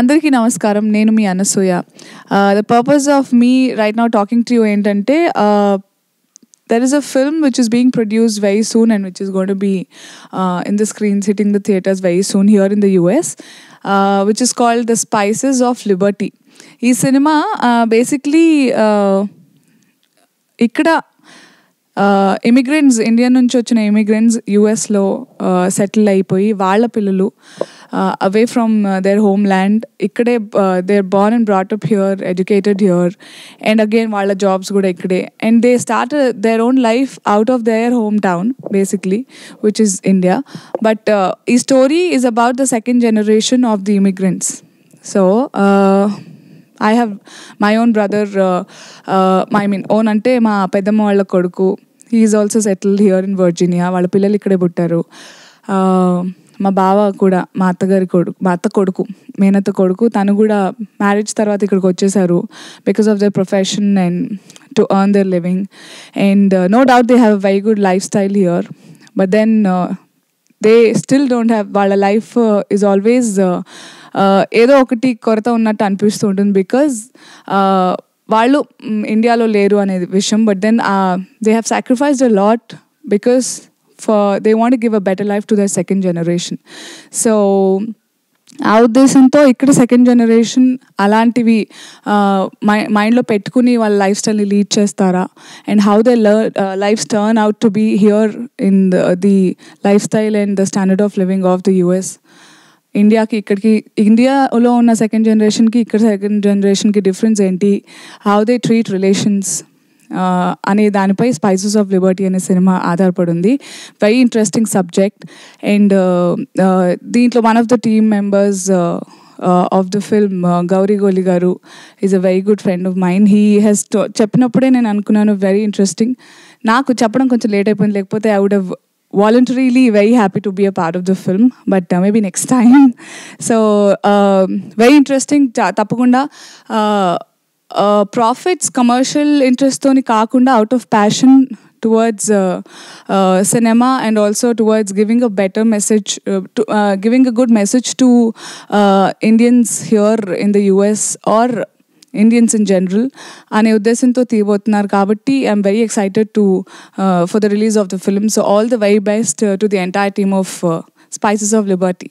అందరికీ నమస్కారం నేను మీ Anasuya the purpose of me right now talking to you ఏంటంటే there is a film which is being produced very soon and which is gone to be in the screen sitting the theatres very soon here in the US which is called the Spices of Liberty ఈ సినిమా basically uh, uh, ఇక్కడ immigrants India నుంచి వచ్చిన immigrants యుఎస్లో settle అయిపోయి వాళ్ళ పిల్లలు away from their home land ఇక్కడే they're born and brought up here educated here and again వాళ్ళ జాబ్స్ కూడా ఇక్కడే and they start their own life out of their home town basically which is India but ఈ story is about the second generation of the immigrants so I have my own brother my mean own అంటే మా పెద్దమ్మ వాళ్ళ కొడుకు is also settled here in Virginia వాళ్ళ పిల్లలు ఇక్కడే పుట్టారు మా బావ కూడా మా అత్తగారి కొడుకు మా అత్త కొడుకు మేనత్త కొడుకు తను కూడా మ్యారేజ్ తర్వాత ఇక్కడికి వచ్చేసారు because of their profession and to earn their living and no doubt they have very good lifestyle here but then they still don't have వాళ్ళ లైఫ్ ఈజ్ ఆల్వేస్ ఏదో ఒకటి కొరత ఉన్నట్టు అనిపిస్తూ ఉంటుంది బికాజ్ వాళ్ళు ఇండియాలో లేరు అనేది విషయం but then they have sacrificed a lot because for they want give a better life to the second generation so ఆ ఉద్దేశంతో ఇక్కడ సెకండ్ జనరేషన్ అలాంటివి మై మైండ్లో పెట్టుకుని వాళ్ళ లైఫ్ స్టైల్ని లీడ్ చేస్తారా అండ్ హౌ దే లర్ life turn out to be here in the lifestyle and the standard of living of the US ఇండియాకి ఇక్కడికి ఇండియాలో ఉన్న సెకండ్ జనరేషన్కి ఇక్కడ సెకండ్ జనరేషన్కి డిఫరెన్స్ ఏంటి హౌ దే ట్రీట్ రిలేషన్స్ అనే దానిపై స్పైసెస్ ఆఫ్ లిబర్టీ అనే సినిమా ఆధారపడి ఉంది వెరీ ఇంట్రెస్టింగ్ సబ్జెక్ట్ అండ్ దీంట్లో one of the team members of the film Gowri Goli గారు is a very good friend of mine he has చెప్పినప్పుడే నేను అనుకున్నాను వెరీ ఇంట్రెస్టింగ్ నాకు చెప్పడం కొంచెం లేట్ అయిపోయింది లేకపోతే I would have voluntarily very happy to be a part of the film, but uh, maybe next time. so, uh, very interesting. Tapakunda. Profits uh, uh, profits, commercial interest, out of passion towards uh, uh, cinema and also towards giving a better message, uh, to, uh, giving a good message to Indians here in the US or Indians in general అనే ఉద్దేశంతో తీయబోతున్నారు కాబట్టి I'm very excited to for the release of the film so all the very best to the entire team of spices of Liberty